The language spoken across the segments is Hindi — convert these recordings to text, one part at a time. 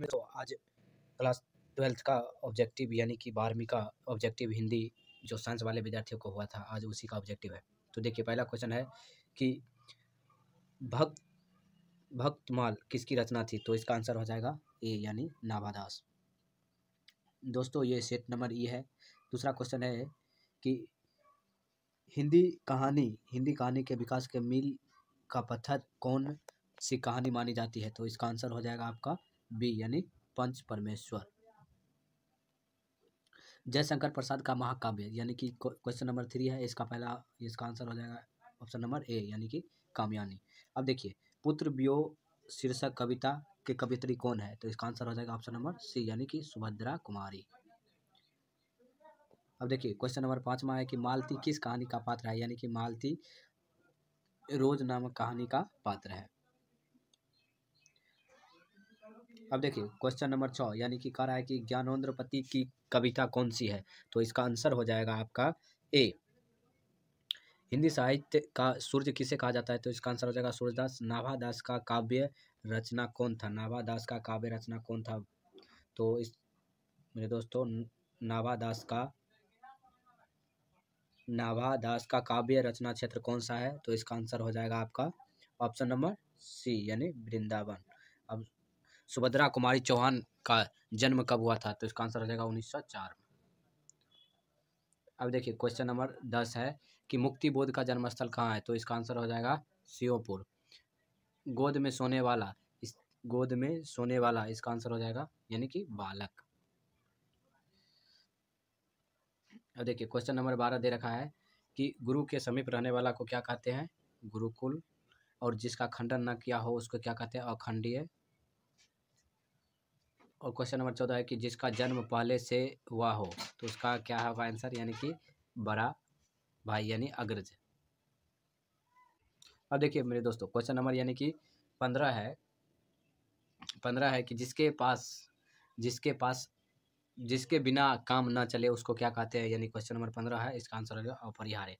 में तो आज क्लास ट्वेल्थ का ऑब्जेक्टिव यानी कि बारहवीं का ऑब्जेक्टिव हिंदी जो साइंस वाले विद्यार्थियों को हुआ था आज उसी का ऑब्जेक्टिव है तो देखिए पहला क्वेश्चन है कि भक्त भक्तमाल किसकी रचना थी तो इसका आंसर हो जाएगा ए यानी नाभादास दोस्तों ये सेट नंबर ई है दूसरा क्वेश्चन है कि हिंदी कहानी हिंदी कहानी के विकास के मील का पत्थर कौन सी कहानी मानी जाती है तो इसका आंसर हो जाएगा आपका बी यानी पंच परमेश्वर जयशंकर प्रसाद का महाकाव्य यानी कि क्वेश्चन नंबर थ्री है इसका पहला इसका आंसर हो जाएगा ऑप्शन नंबर ए यानी कि कामयानी अब देखिए पुत्र वियोग शीर्षक कविता के कवित्री कौन है तो इसका आंसर हो जाएगा ऑप्शन नंबर सी यानी कि सुभद्रा कुमारी अब देखिए क्वेश्चन नंबर पाँचवा है कि मालती किस कहानी का पात्र है यानी कि मालती रोज नामक कहानी का पात्र है अब देखिए क्वेश्चन नंबर छः यानी कि कह रहा है कि ज्ञानोन्द्रपति की कविता कौन सी है तो इसका आंसर हो जाएगा आपका ए हिंदी साहित्य का सूर्य किसे कहा जाता है तो इसका आंसर हो जाएगा सूर्यदास नाभादास का काव्य रचना कौन था नाभादास का काव्य रचना कौन था तो इस मेरे दोस्तों नाभादास का नाभादास का काव्य रचना क्षेत्र कौन सा है तो इसका आंसर हो जाएगा आपका ऑप्शन नंबर सी यानी वृंदावन अब सुभद्रा कुमारी चौहान का जन्म कब हुआ था तो इसका आंसर हो जाएगा उन्नीस में अब देखिए क्वेश्चन नंबर दस है कि मुक्ति बोध का जन्मस्थल कहाँ है तो इसका आंसर हो जाएगा सियोपुर गोद में सोने वाला इस गोद में सोने वाला इसका आंसर हो जाएगा यानी कि बालक अब देखिए क्वेश्चन नंबर बारह दे रखा है कि गुरु के समीप रहने वाला को क्या कहते हैं गुरुकुल और जिसका खंडन न किया हो उसको क्या कहते हैं अखंडीय और क्वेश्चन नंबर चौदह है कि जिसका जन्म पहले से हुआ हो तो उसका क्या होगा आंसर यानी कि बड़ा भाई यानी अग्रज अब देखिए मेरे दोस्तों क्वेश्चन नंबर यानी कि पंद्रह है पंद्रह है कि जिसके पास जिसके पास जिसके बिना काम ना चले उसको क्या कहते हैं यानी क्वेश्चन नंबर पंद्रह है इसका आंसर होगा अपरिहार्य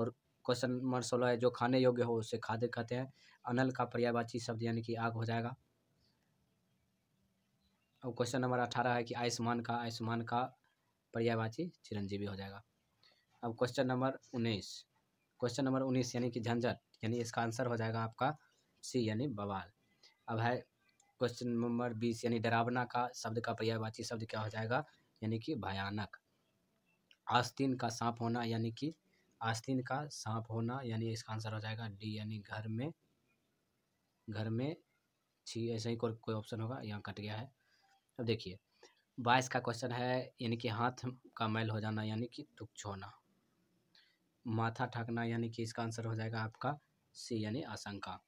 और क्वेश्चन नंबर सोलह है जो खाने योग्य हो उसे खाद्य कहते हैं अनल का पर्यायवाची शब्द यानी कि आग हो जाएगा अब क्वेश्चन नंबर अठारह है कि आयुष्मान का आयुष्मान का पर्यायवाची चिरंजीवी हो जाएगा अब क्वेश्चन नंबर उन्नीस क्वेश्चन नंबर उन्नीस यानी कि झंझट यानी इसका आंसर हो जाएगा आपका सी यानी बवाल अब है क्वेश्चन नंबर बीस यानी डरावना का शब्द का पर्यायवाची शब्द क्या हो जाएगा यानी कि भयानक आस्तीन का सांप होना यानी कि आस्तीन का सांप होना यानी इसका आंसर हो जाएगा डी यानी घर में घर में छी ऐसा ही कोई ऑप्शन होगा यहाँ कट गया है अब देखिए बाईस का क्वेश्चन है यानी कि हाथ का मैल हो जाना यानी कि तुक्च छोना माथा ठकना यानी कि इसका आंसर हो जाएगा आपका सी यानी आशंका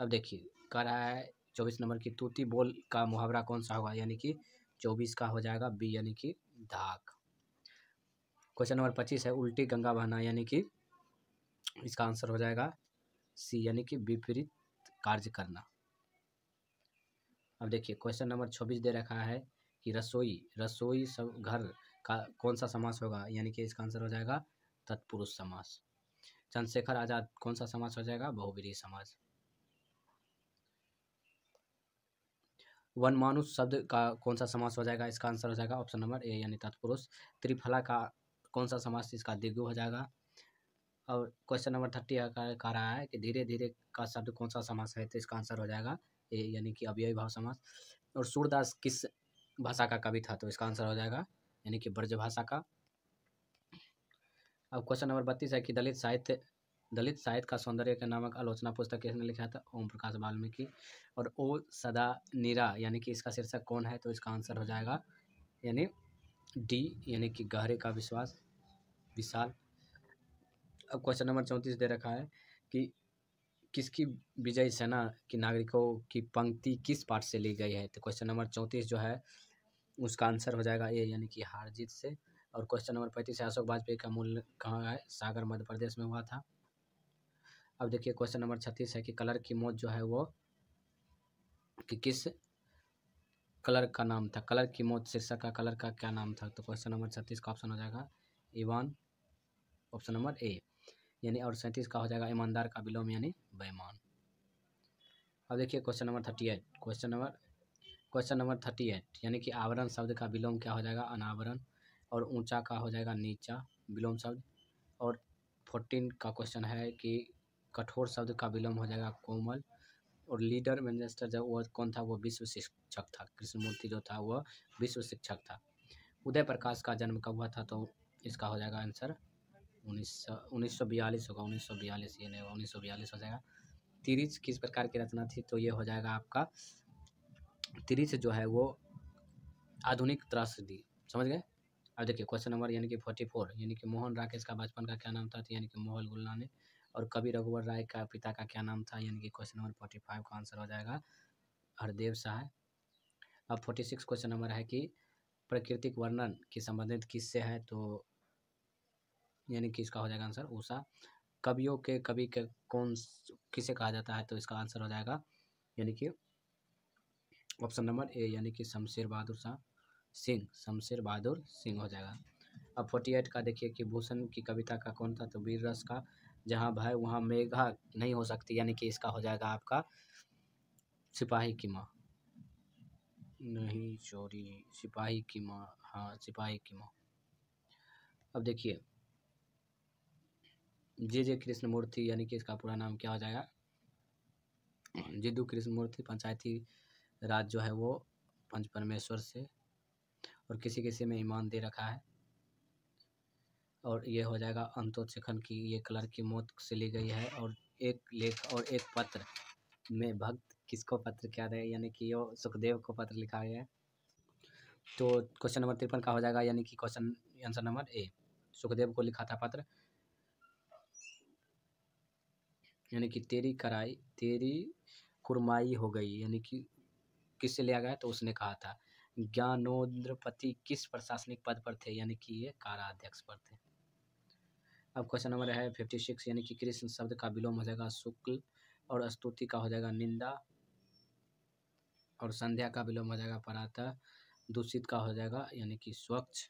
अब देखिए कह रहा है चौबीस नंबर की तूती बोल का मुहावरा कौन सा होगा यानी कि चौबीस का हो जाएगा बी यानी कि धाक क्वेश्चन नंबर पच्चीस है उल्टी गंगा बहना यानी कि इसका आंसर हो जाएगा सी यानी कि विपरीत कार्य करना अब देखिए क्वेश्चन नंबर छब्बीस दे रखा है कि रसोई रसोई सब घर का कौन सा समास होगा यानी कि इसका आंसर हो जाएगा तत्पुरुष समास चंद्रशेखर आजाद कौन सा समास हो जाएगा बहुवीरी समास मानुष शब्द का कौन सा समास हो जाएगा इसका आंसर हो जाएगा ऑप्शन नंबर ए यानी तत्पुरुष त्रिफला का कौन सा समास इसका दिग्गु हो जाएगा और क्वेश्चन नंबर थर्टी कह रहा है कि धीरे धीरे का शब्द कौन सा समास है तो इसका आंसर हो जाएगा यानी कि अव्यय भाव समास और सूरदास किस भाषा का कवि था तो इसका आंसर हो जाएगा यानी कि ब्रज भाषा का अब क्वेश्चन नंबर बत्तीस है कि दलित साहित्य दलित साहित्य का सौंदर्य के नामक आलोचना पुस्तक किसने लिखा था ओम प्रकाश वाल्मीकि और ओ सदा नीरा यानी कि इसका शीर्षक कौन है तो इसका आंसर हो जाएगा यानी डी यानी कि गहरे का विश्वास विशाल अब क्वेश्चन नंबर चौंतीस दे रखा है कि किसकी विजय सेना की नागरिकों की पंक्ति किस पार्ट से ली गई है तो क्वेश्चन नंबर चौंतीस जो है उसका आंसर हो जाएगा ए यानी कि हार जीत से और क्वेश्चन नंबर पैंतीस अशोक वाजपेयी का मूल कहाँ है सागर मध्य प्रदेश में हुआ था अब देखिए क्वेश्चन नंबर छत्तीस है कि कलर की मौत जो है वो कि किस कलर का नाम था कलर की मौत शीर्षक का कलर का क्या नाम था तो क्वेश्चन नंबर छत्तीस का ऑप्शन हो जाएगा ईवान ऑप्शन नंबर ए यानी और सैंतीस का हो जाएगा ईमानदार का विलोम यानी बेमान अब देखिए question number thirty eight question number question number thirty eight यानी कि आवरण शब्द का विलोम क्या हो जाएगा अनावरण और ऊंचा का हो जाएगा नीचा विलोम शब्द और फोर्टीन का क्वेश्चन है कि कठोर शब्द का विलोम हो जाएगा कोमल और लीडर मैनेस्टर जब वो कौन था वो विश्व शिक्षक था कृष्णमूर्ति जो था वह विश्व शिक्षक था उदय प्रकाश का जन्म कब हुआ था तो इसका हो जाएगा आंसर उन्नीस सौ उन्नीस सौ बयालीस होगा उन्नीस सौ बयालीस ये नहीं होगा उन्नीस सौ बयालीस हो जाएगा तिरिच किस प्रकार की रचना थी तो ये हो जाएगा आपका तिरिच जो है वो आधुनिक त्रासदी समझ गए अब देखिए क्वेश्चन नंबर यानी कि फोर्टी फोर यानी कि मोहन राकेश का बचपन का क्या नाम था तो यानी कि मोहन गुल्लानी और कवि रघुवर राय का पिता का क्या नाम था यानी कि क्वेश्चन नंबर फोर्टी फाइव का आंसर हो जाएगा हरदेव शाह अब फोर्टी सिक्स क्वेश्चन नंबर है कि प्राकृतिक वर्णन की संबंधित किससे है तो यानी कि इसका हो जाएगा आंसर ऊषा कवियों के कवि के कौन किसे कहा जाता है तो इसका आंसर हो जाएगा यानी कि ऑप्शन नंबर ए यानी कि शमशेर बहादुर शाह सिंह शमशेर बहादुर सिंह हो जाएगा अब फोर्टी एट का देखिए कि भूषण की कविता का कौन था तो वीर रस का जहाँ भय वहाँ मेघा नहीं हो सकती यानी कि इसका हो जाएगा आपका सिपाही की माँ नहीं चोरी सिपाही की माँ हाँ सिपाही की माँ अब देखिए जे जे कृष्ण मूर्ति यानी कि इसका पूरा नाम क्या हो जाएगा जिदू कृष्ण मूर्ति पंचायती राज जो है वो पंच परमेश्वर से और किसी किसी में ईमान दे रखा है और ये हो जाएगा अंतोत्सखन की ये कलर की मौत से ली गई है और एक लेख और एक पत्र में भक्त किसको पत्र क्या रहे यानी कि यो सुखदेव को पत्र लिखा गया है तो क्वेश्चन नंबर तिरपन का हो जाएगा यानी कि question answer number A Sukhdev को लिखा था पत्र यानी कि तेरी कराई तेरी कुरमाई हो गई यानी कि किससे लिया गया तो उसने कहा था ज्ञानोद्रपति किस प्रशासनिक पद पर थे यानी कि ये काराध्यक्ष पर थे अब क्वेश्चन नंबर है फिफ्टी सिक्स यानी कि कृष्ण शब्द का विलोम हो जाएगा शुक्ल और स्तुति का हो जाएगा निंदा और संध्या का विलोम हो जाएगा परातः दूषित का हो जाएगा यानी कि स्वच्छ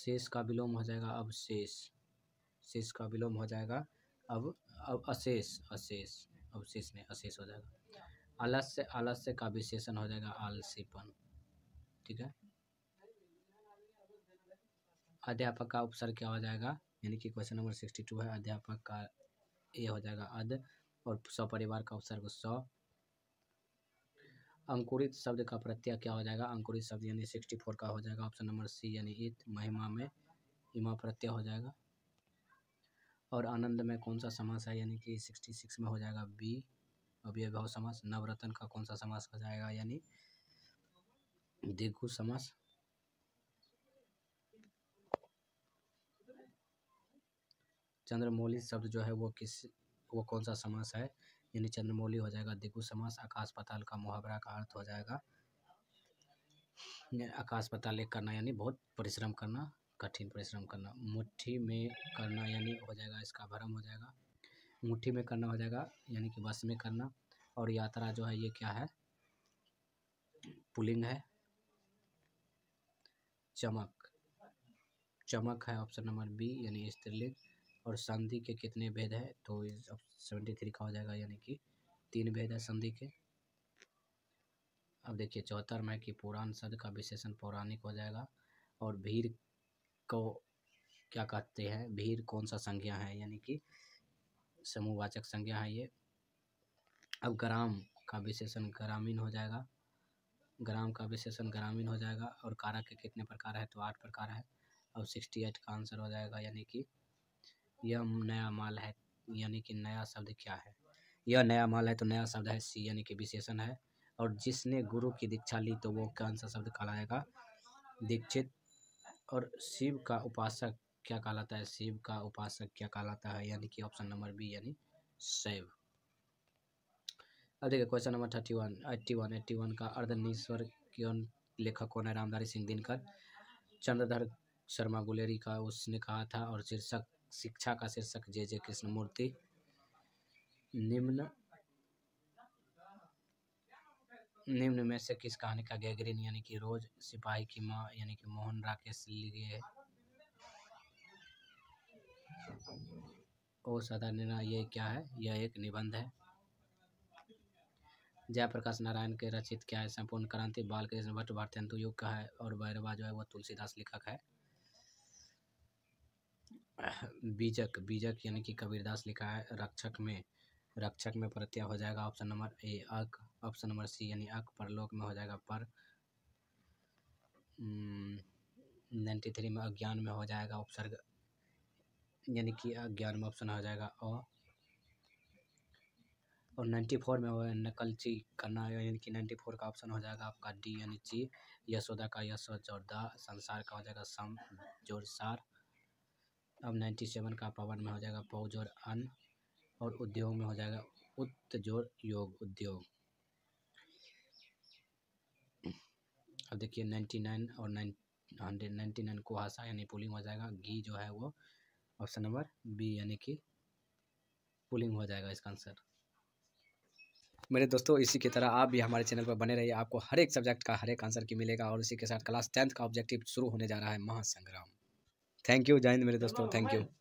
शेष का विलोम हो जाएगा अब शेष शेष का विलोम हो जाएगा अब अब अशेष अशेष अवशेष नहीं अशेष हो जाएगा आलस से आलस से का विशेषण हो जाएगा आलसीपन ठीक है अध्यापक का उपसर्ग क्या हो जाएगा यानी कि क्वेश्चन नंबर सिक्सटी टू है अध्यापक का ये हो जाएगा अध और सपरिवार का उपसर्ग सौ अंकुरित शब्द का प्रत्यय क्या हो जाएगा अंकुरित शब्द यानी सिक्सटी फोर का हो जाएगा ऑप्शन नंबर सी यानी इत महिमा में इमा प्रत्यय हो जाएगा और आनंद में कौन सा समास है यानी कि सिक्सटी सिक्स में हो जाएगा बी अव्यभाव समास नवरत्न का कौन सा समास हो जाएगा यानी दिग्गु समास चंद्रमौली शब्द जो है वो किस वो कौन सा समास है यानी चंद्रमौली हो जाएगा दिग्गु समास आकाश पताल का मुहावरा का अर्थ हो जाएगा आकाश पताल एक करना यानी बहुत परिश्रम करना कठिन परिश्रम करना मुट्ठी में करना यानी हो जाएगा इसका भरम हो जाएगा मुट्ठी में करना हो जाएगा यानी कि बस में करना और यात्रा जो है ये क्या है पुलिंग है चमक चमक है ऑप्शन नंबर बी यानी स्त्रीलिंग और संधि के कितने भेद है तो सेवेंटी थ्री का हो जाएगा यानी कि तीन भेद है संधि के अब देखिए चौहत्तर में कि पुराण शब्द का विशेषण पौराणिक हो जाएगा और भीड़ को क्या कहते हैं भीड़ कौन सा संज्ञा है यानी कि समूहवाचक संज्ञा है ये अब ग्राम का विशेषण ग्रामीण हो जाएगा ग्राम का विशेषण ग्रामीण हो जाएगा और कारक के कितने प्रकार है तो आठ प्रकार है और सिक्सटी एट का आंसर हो जाएगा यानी कि यह नया माल है यानी कि नया शब्द क्या है यह नया माल है तो नया शब्द है सी यानी कि विशेषण है और जिसने गुरु की दीक्षा ली तो वो कौन सा शब्द कहलाएगा दीक्षित और शिव का उपासक क्या कहलाता है शिव का उपासक क्या कहलाता है यानी कि ऑप्शन नंबर बी यानी शैव अब देखिए question number thirty one eighty one eighty one का अर्धनीश्वर क्यों लेखक कौन है रामधारी सिंह दिनकर चंद्रधर शर्मा गुलेरी का उसने कहा था और शीर्षक शिक्षा का शीर्षक जे जे कृष्ण मूर्ति निम्न निम्न में से किस कहानी का गैगरीन यानी कि रोज सिपाही की माँ यानी कि मोहन राकेश लिए ओ साधारण ये क्या है यह एक निबंध है जयप्रकाश नारायण के रचित क्या है संपूर्ण क्रांति बालकृष्ण भट्ट भारतेंदु युग का है और भैरवा जो है वह तुलसीदास लेखक है बीजक बीजक यानी कि कबीरदास लिखा है रक्षक में रक्षक में प्रत्यय हो जाएगा ऑप्शन नंबर ए अक ऑप्शन नंबर सी यानी अक परलोक में हो जाएगा पर नाइन्टी हम्म, थ्री में अज्ञान में हो जाएगा उपसर्ग यानी कि अज्ञान में ऑप्शन हो जाएगा ओ और नाइन्टी फोर में वो नकलची करना यानी कि नाइन्टी फोर का ऑप्शन हो जाएगा आपका डी यानी ची यशोदा का यशो जोरदा संसार का हो जाएगा सम सार अब नाइन्टी सेवन का पवन में हो जाएगा पौज और अन और उद्योग में हो जाएगा उत्तजोर योग उद्योग अब देखिए नाइन्टी नाइन और नाइन हंड्रेड नाइन्टी नाइन कुहासा यानी पुलिंग हो जाएगा घी जो है वो ऑप्शन नंबर बी यानी कि पुलिंग हो जाएगा इसका आंसर मेरे दोस्तों इसी की तरह आप भी हमारे चैनल पर बने रहिए आपको हर एक सब्जेक्ट का हर एक आंसर की मिलेगा और इसी के साथ क्लास टेंथ का ऑब्जेक्टिव शुरू होने जा रहा है महासंग्राम थैंक यू जय हिंद मेरे दोस्तों थैंक यू